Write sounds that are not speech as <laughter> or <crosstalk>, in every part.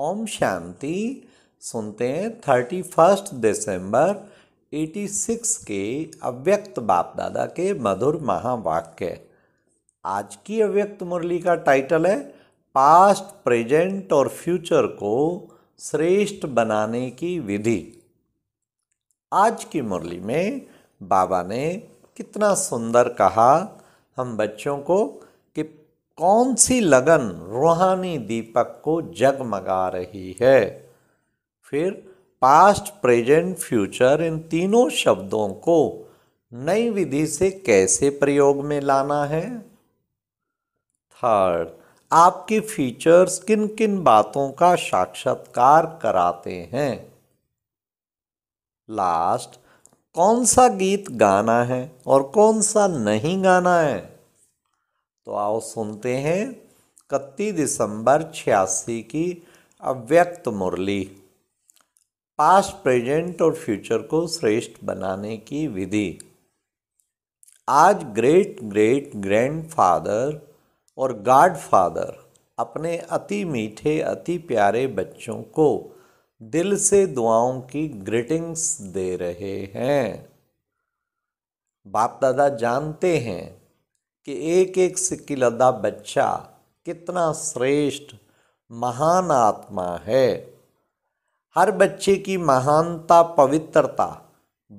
ओम शांति सुनते हैं thirty first December eighty six के अव्यक्त बाप दादा के मधुर महावाक्य आज की अव्यक्त मुरली का टाइटल है पास्ट प्रेजेंट और फ्यूचर को श्रेष्ठ बनाने की विधि आज की मुरली में बाबा ने कितना सुंदर कहा हम बच्चों को कौन सी लगन रूहानी दीपक को जगमगा रही है फिर पास्ट प्रेजेंट फ्यूचर इन तीनों शब्दों को नई विधि से कैसे प्रयोग में लाना है थर्ड आपके फीचर्स किन किन बातों का साक्षात्कार कराते हैं लास्ट कौन सा गीत गाना है और कौन सा नहीं गाना है तो आओ सुनते हैं इकतीस दिसंबर छियासी की अव्यक्त मुरली पास्ट प्रेजेंट और फ्यूचर को श्रेष्ठ बनाने की विधि आज ग्रेट ग्रेट ग्रैंडफादर और गाड फादर अपने अति मीठे अति प्यारे बच्चों को दिल से दुआओं की ग्रीटिंग्स दे रहे हैं बाप दादा जानते हैं कि एक एक से किलदा बच्चा कितना श्रेष्ठ महान आत्मा है हर बच्चे की महानता पवित्रता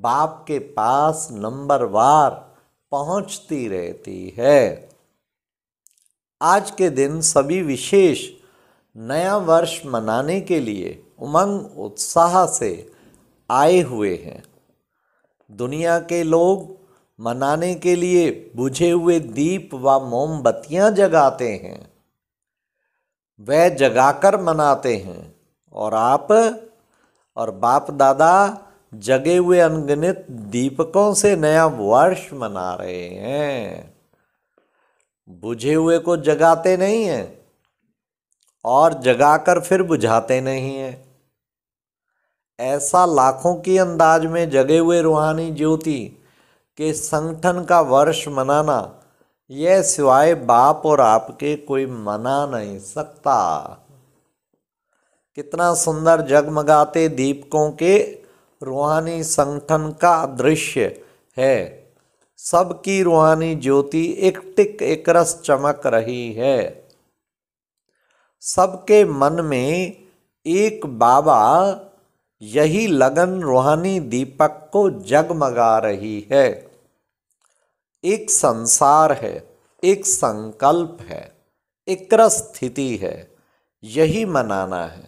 बाप के पास नंबरवार पहुंचती रहती है आज के दिन सभी विशेष नया वर्ष मनाने के लिए उमंग उत्साह से आए हुए हैं दुनिया के लोग मनाने के लिए बुझे हुए दीप व मोमबत्तियां जगाते हैं वह जगाकर मनाते हैं और आप और बाप दादा जगे हुए अनगिनत दीपकों से नया वर्ष मना रहे हैं बुझे हुए को जगाते नहीं हैं और जगाकर फिर बुझाते नहीं हैं ऐसा लाखों की अंदाज में जगे हुए रूहानी ज्योति के संगठन का वर्ष मनाना यह सिवाय बाप और आपके कोई मना नहीं सकता कितना सुंदर जगमगाते दीपकों के रूहानी संगठन का दृश्य है सबकी रूहानी ज्योति एक टिक एक रस चमक रही है सबके मन में एक बाबा यही लगन रूहानी दीपक को जगमगा रही है एक संसार है एक संकल्प है एक स्थिति है यही मनाना है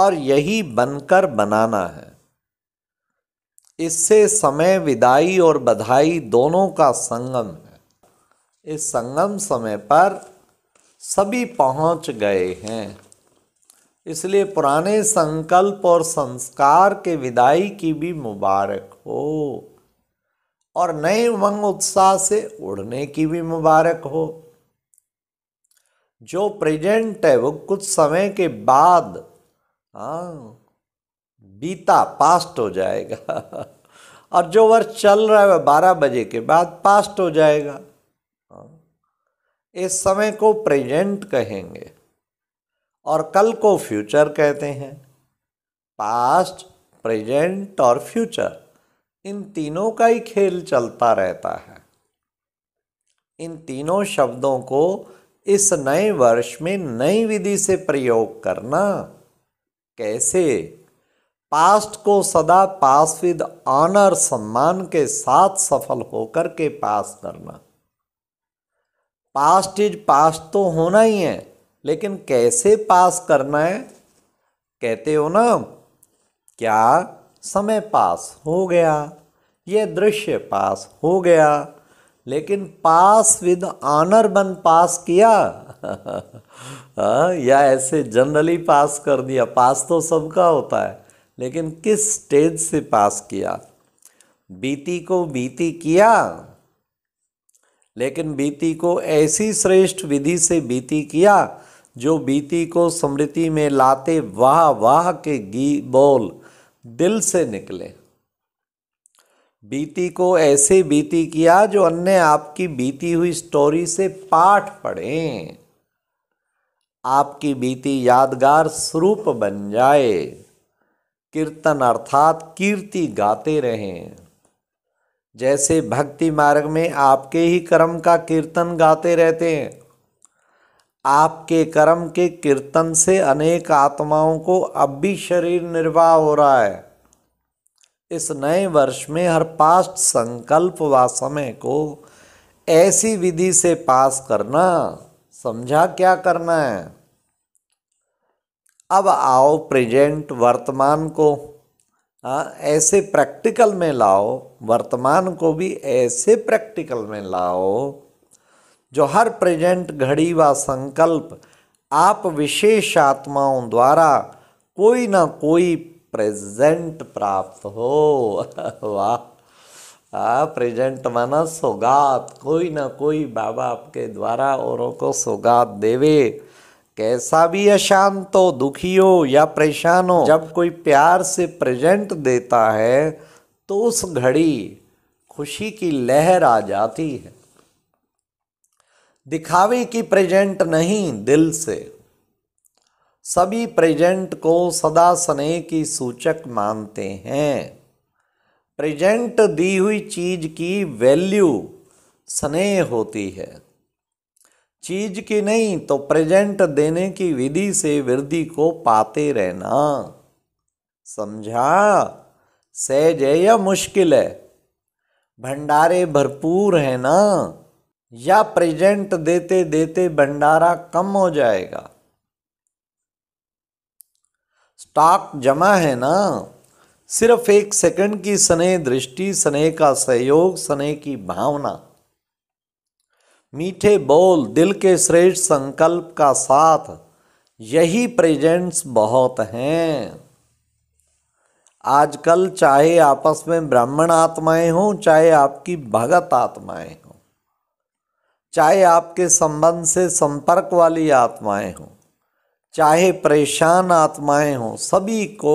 और यही बनकर बनाना है इससे समय विदाई और बधाई दोनों का संगम है इस संगम समय पर सभी पहुंच गए हैं इसलिए पुराने संकल्प और संस्कार के विदाई की भी मुबारक हो और नए उमंग उत्साह से उड़ने की भी मुबारक हो जो प्रेजेंट है वो कुछ समय के बाद आ, हाँ, बीता पास्ट हो जाएगा <laughs> और जो वर्ष चल रहा है वह बारह बजे के बाद पास्ट हो जाएगा हाँ, इस समय को प्रेजेंट कहेंगे और कल को फ्यूचर कहते हैं पास्ट प्रेजेंट और फ्यूचर इन तीनों का ही खेल चलता रहता है इन तीनों शब्दों को इस नए वर्ष में नई विधि से प्रयोग करना कैसे पास्ट को सदा पास विद ऑनर सम्मान के साथ सफल होकर के पास करना पास्ट इज पास्ट तो होना ही है लेकिन कैसे पास करना है कहते हो ना क्या समय पास हो गया ये दृश्य पास हो गया लेकिन पास विद ऑनर बन पास किया <laughs> हाँ, या ऐसे जनरली पास कर दिया पास तो सबका होता है लेकिन किस स्टेज से पास किया बीती को बीती किया लेकिन बीती को ऐसी श्रेष्ठ विधि से बीती किया जो बीती को स्मृति में लाते वाह वाह के गी बोल दिल से निकले बीती को ऐसे बीती किया जो अन्य आपकी बीती हुई स्टोरी से पाठ पढ़े आपकी बीती यादगार स्वरूप बन जाए कीर्तन अर्थात कीर्ति गाते रहें जैसे भक्ति मार्ग में आपके ही कर्म का कीर्तन गाते रहते हैं आपके कर्म के कीर्तन से अनेक आत्माओं को अब भी शरीर निर्वाह हो रहा है इस नए वर्ष में हर पास्ट संकल्प व समय को ऐसी विधि से पास करना समझा क्या करना है अब आओ प्रेजेंट वर्तमान को आ, ऐसे प्रैक्टिकल में लाओ वर्तमान को भी ऐसे प्रैक्टिकल में लाओ जो हर प्रेजेंट घड़ी व संकल्प आप विशेष आत्माओं द्वारा कोई ना कोई प्रेजेंट प्राप्त हो <laughs> वाह प्रेजेंट माना सौगात कोई ना कोई बाबा आपके द्वारा औरों को सौगात देवे कैसा भी अशांत हो दुखी हो या परेशान हो जब कोई प्यार से प्रेजेंट देता है तो उस घड़ी खुशी की लहर आ जाती है दिखावे की प्रेजेंट नहीं दिल से सभी प्रेजेंट को सदा स्नेह की सूचक मानते हैं प्रेजेंट दी हुई चीज की वैल्यू स्नेह होती है चीज की नहीं तो प्रेजेंट देने की विधि से वृद्धि को पाते रहना समझा सहज है या मुश्किल है भंडारे भरपूर है ना या प्रेजेंट देते देते भंडारा कम हो जाएगा स्टॉक जमा है ना सिर्फ एक सेकंड की स्नेह दृष्टि स्नेह का सहयोग स्नेह की भावना मीठे बोल दिल के श्रेष्ठ संकल्प का साथ यही प्रेजेंट्स बहुत हैं आजकल चाहे आपस में ब्राह्मण आत्माएं हों चाहे आपकी भगत आत्माएं हों चाहे आपके संबंध से संपर्क वाली आत्माएं हों चाहे परेशान आत्माएं हों सभी को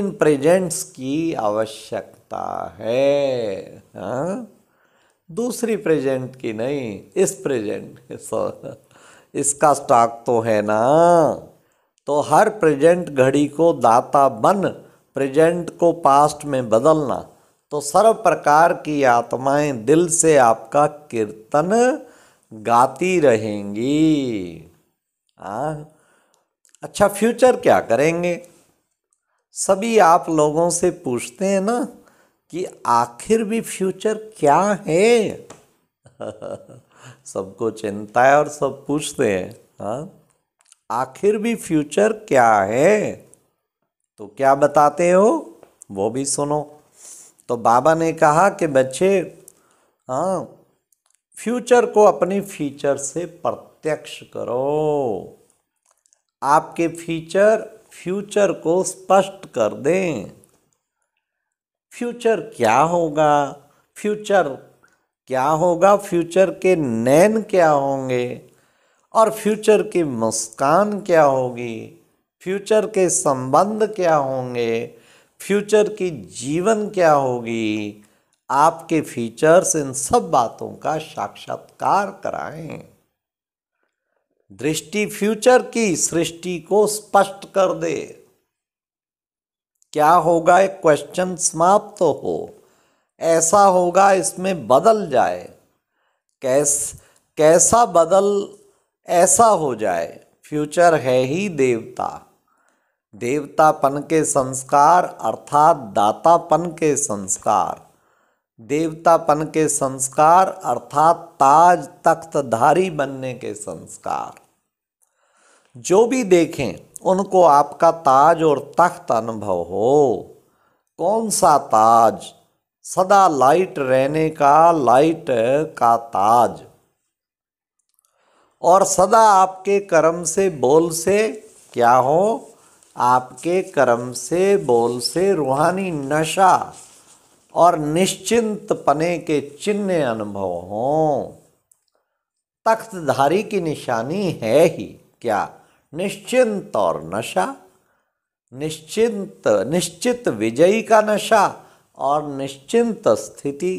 इन प्रेजेंट्स की आवश्यकता है हा? दूसरी प्रेजेंट की नहीं इस प्रेजेंट इसका स्टॉक तो है ना तो हर प्रेजेंट घड़ी को दाता बन प्रेजेंट को पास्ट में बदलना तो सर्व प्रकार की आत्माएं दिल से आपका कीर्तन गाती रहेंगी आ, अच्छा फ्यूचर क्या करेंगे सभी आप लोगों से पूछते हैं ना कि आखिर भी फ्यूचर क्या है <laughs> सबको चिंता है और सब पूछते हैं हाँ आखिर भी फ्यूचर क्या है तो क्या बताते हो वो भी सुनो तो बाबा ने कहा कि बच्चे हाँ फ्यूचर को अपने फीचर से प्रत्यक्ष करो आपके फीचर फ्यूचर को स्पष्ट कर दें फ्यूचर क्या होगा फ्यूचर क्या होगा फ्यूचर के नैन क्या होंगे और फ्यूचर की मुस्कान क्या होगी फ्यूचर के संबंध क्या होंगे फ्यूचर की जीवन क्या होगी आपके फीचर्स इन सब बातों का साक्षात्कार कराएं दृष्टि फ्यूचर की सृष्टि को स्पष्ट कर दे क्या होगा एक क्वेश्चन समाप्त तो हो ऐसा होगा इसमें बदल जाए कैस कैसा बदल ऐसा हो जाए फ्यूचर है ही देवता देवतापन के संस्कार अर्थात दातापन के संस्कार देवतापन के संस्कार अर्थात ताज तख्तधारी बनने के संस्कार जो भी देखें उनको आपका ताज और तख्त अनुभव हो कौन सा ताज सदा लाइट रहने का लाइट का ताज और सदा आपके कर्म से बोल से क्या हो आपके कर्म से बोल से रूहानी नशा और निश्चिंत पने के चिन्ह अनुभव हों तख्तधारी की निशानी है ही क्या निश्चिंत और नशा निश्चिंत निश्चित विजयी का नशा और निश्चिंत स्थिति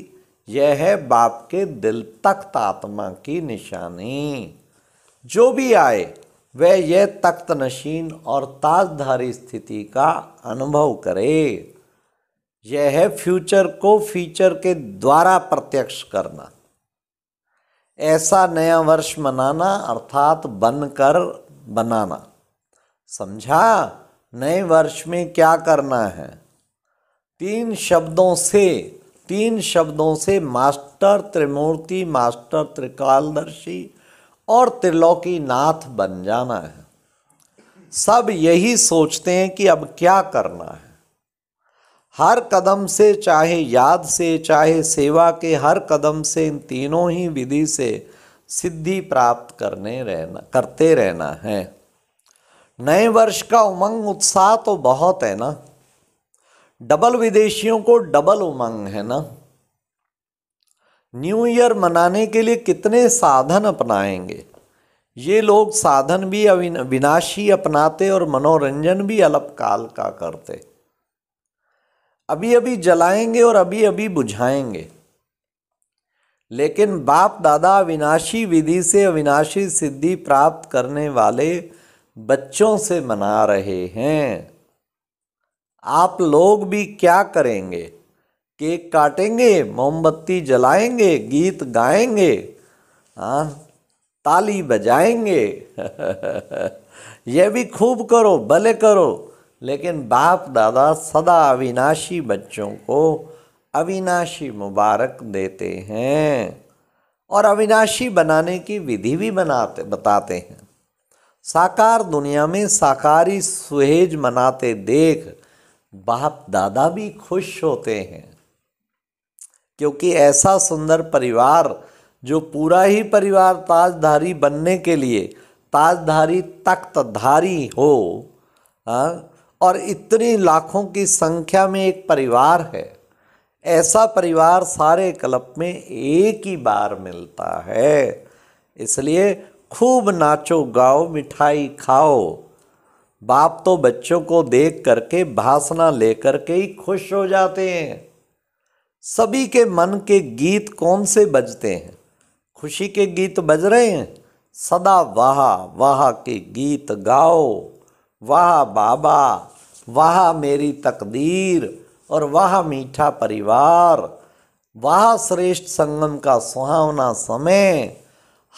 यह है बाप के दिल तख्त आत्मा की निशानी जो भी आए वह यह तख्त नशीन और ताजधारी स्थिति का अनुभव करे यह है फ्यूचर को फ्यूचर के द्वारा प्रत्यक्ष करना ऐसा नया वर्ष मनाना अर्थात बनकर बनाना समझा नए वर्ष में क्या करना है तीन शब्दों से तीन शब्दों से मास्टर त्रिमूर्ति मास्टर त्रिकालदर्शी और त्रिलोकी नाथ बन जाना है सब यही सोचते हैं कि अब क्या करना है हर कदम से चाहे याद से चाहे सेवा के हर कदम से इन तीनों ही विधि से सिद्धि प्राप्त करने रहना करते रहना है नए वर्ष का उमंग उत्साह तो बहुत है ना डबल विदेशियों को डबल उमंग है ना न्यू ईयर मनाने के लिए कितने साधन अपनाएंगे ये लोग साधन भी विनाशी अपनाते और मनोरंजन भी अलग काल का करते अभी अभी जलाएंगे और अभी अभी बुझाएंगे लेकिन बाप दादा अविनाशी विधि से अविनाशी सिद्धि प्राप्त करने वाले बच्चों से मना रहे हैं आप लोग भी क्या करेंगे केक काटेंगे मोमबत्ती जलाएंगे गीत गाएंगे आ, हाँ, ताली बजाएंगे <laughs> ये भी खूब करो भले करो लेकिन बाप दादा सदा अविनाशी बच्चों को अविनाशी मुबारक देते हैं और अविनाशी बनाने की विधि भी बनाते बताते हैं साकार दुनिया में साकारी सुहेज मनाते देख बाप दादा भी खुश होते हैं क्योंकि ऐसा सुंदर परिवार जो पूरा ही परिवार ताजधारी बनने के लिए ताजधारी तख्तधारी हो आ? और इतनी लाखों की संख्या में एक परिवार है ऐसा परिवार सारे क्लब में एक ही बार मिलता है इसलिए खूब नाचो गाओ मिठाई खाओ बाप तो बच्चों को देख करके भाषणा लेकर के ही खुश हो जाते हैं सभी के मन के गीत कौन से बजते हैं खुशी के गीत बज रहे हैं सदा वाह वाह के गीत गाओ वाह बाबा वाह मेरी तकदीर और वाह मीठा परिवार वाह श्रेष्ठ संगम का सुहावना समय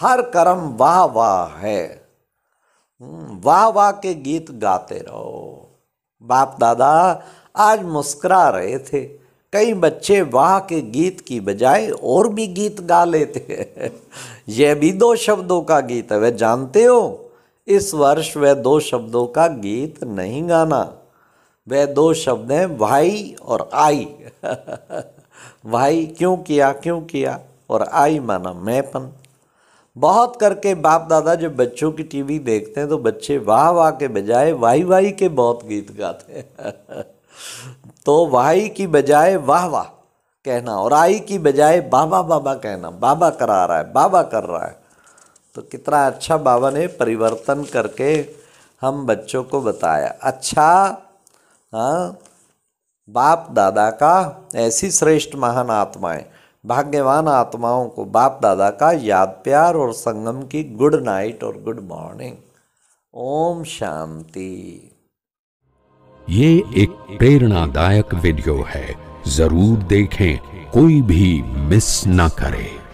हर कर्म वाह वाह है हम्म, वाह वाह के गीत गाते रहो बाप दादा आज मुस्करा रहे थे कई बच्चे वाह के गीत की बजाय और भी गीत गा लेते हैं यह भी दो शब्दों का गीत है वह जानते हो इस वर्ष वह दो शब्दों का गीत नहीं गाना वह दो शब्द हैं भाई और आई <laughs> भाई क्यों किया क्यों किया और आई माना मैंपन बहुत करके बाप दादा जब बच्चों की टीवी देखते हैं तो बच्चे वाह वाह के बजाय वाई वाई के बहुत गीत गाते हैं तो वाई की बजाय वाह वाह कहना और आई की बजाय बाबा बाबा कहना बाबा करा रहा है बाबा कर रहा है तो कितना अच्छा बाबा ने परिवर्तन करके हम बच्चों को बताया अच्छा हाँ बाप दादा का ऐसी श्रेष्ठ महान आत्माएं भाग्यवान आत्माओं को बाप दादा का याद प्यार और संगम की गुड नाइट और गुड मॉर्निंग ओम शांति ये एक प्रेरणादायक वीडियो है जरूर देखें कोई भी मिस ना करें